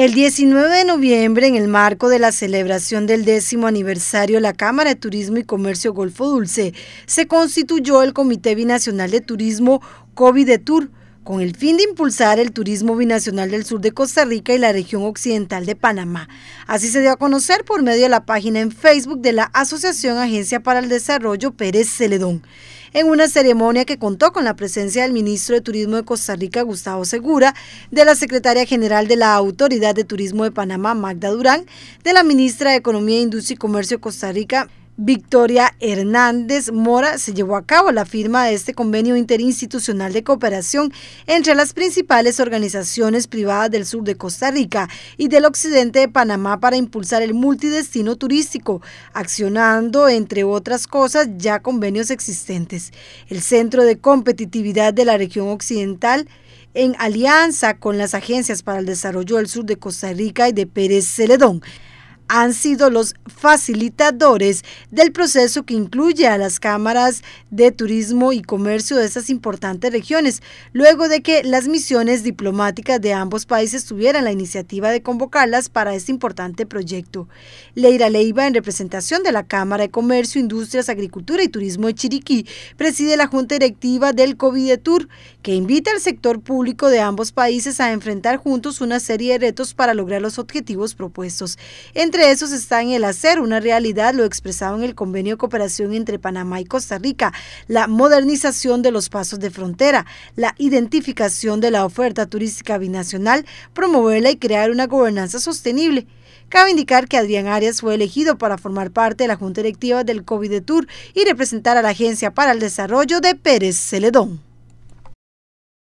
El 19 de noviembre, en el marco de la celebración del décimo aniversario de la Cámara de Turismo y Comercio Golfo Dulce, se constituyó el Comité Binacional de Turismo COVID Tour con el fin de impulsar el turismo binacional del sur de Costa Rica y la región occidental de Panamá. Así se dio a conocer por medio de la página en Facebook de la Asociación Agencia para el Desarrollo Pérez Celedón, en una ceremonia que contó con la presencia del ministro de Turismo de Costa Rica, Gustavo Segura, de la secretaria general de la Autoridad de Turismo de Panamá, Magda Durán, de la ministra de Economía, Industria y Comercio de Costa Rica, Victoria Hernández Mora se llevó a cabo la firma de este convenio interinstitucional de cooperación entre las principales organizaciones privadas del sur de Costa Rica y del occidente de Panamá para impulsar el multidestino turístico, accionando, entre otras cosas, ya convenios existentes. El Centro de Competitividad de la Región Occidental en alianza con las agencias para el desarrollo del sur de Costa Rica y de Pérez Celedón han sido los facilitadores del proceso que incluye a las cámaras de turismo y comercio de esas importantes regiones, luego de que las misiones diplomáticas de ambos países tuvieran la iniciativa de convocarlas para este importante proyecto. Leira Leiva, en representación de la Cámara de Comercio, Industrias, Agricultura y Turismo de Chiriquí, preside la Junta Directiva del Tour, que invita al sector público de ambos países a enfrentar juntos una serie de retos para lograr los objetivos propuestos. Entre esos está en el hacer una realidad lo expresado en el convenio de cooperación entre Panamá y Costa Rica, la modernización de los pasos de frontera, la identificación de la oferta turística binacional, promoverla y crear una gobernanza sostenible. Cabe indicar que Adrián Arias fue elegido para formar parte de la Junta Directiva del COVID Tour y representar a la Agencia para el Desarrollo de Pérez Celedón.